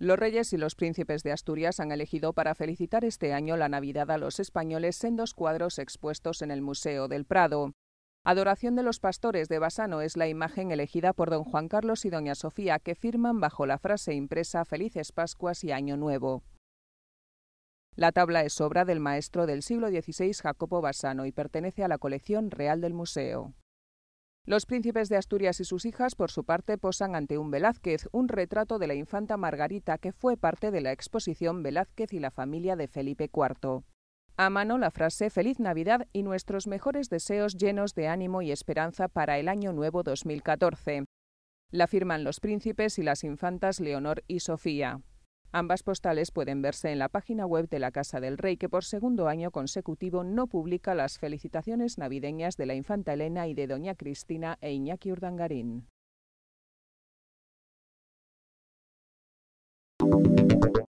Los reyes y los príncipes de Asturias han elegido para felicitar este año la Navidad a los españoles en dos cuadros expuestos en el Museo del Prado. Adoración de los pastores de Basano es la imagen elegida por don Juan Carlos y doña Sofía que firman bajo la frase impresa Felices Pascuas y Año Nuevo. La tabla es obra del maestro del siglo XVI Jacopo Bassano y pertenece a la colección real del museo. Los príncipes de Asturias y sus hijas, por su parte, posan ante un Velázquez, un retrato de la infanta Margarita que fue parte de la exposición Velázquez y la familia de Felipe IV. A mano la frase Feliz Navidad y nuestros mejores deseos llenos de ánimo y esperanza para el año nuevo 2014. La firman los príncipes y las infantas Leonor y Sofía. Ambas postales pueden verse en la página web de la Casa del Rey, que por segundo año consecutivo no publica las felicitaciones navideñas de la infanta Elena y de doña Cristina e Iñaki Urdangarín.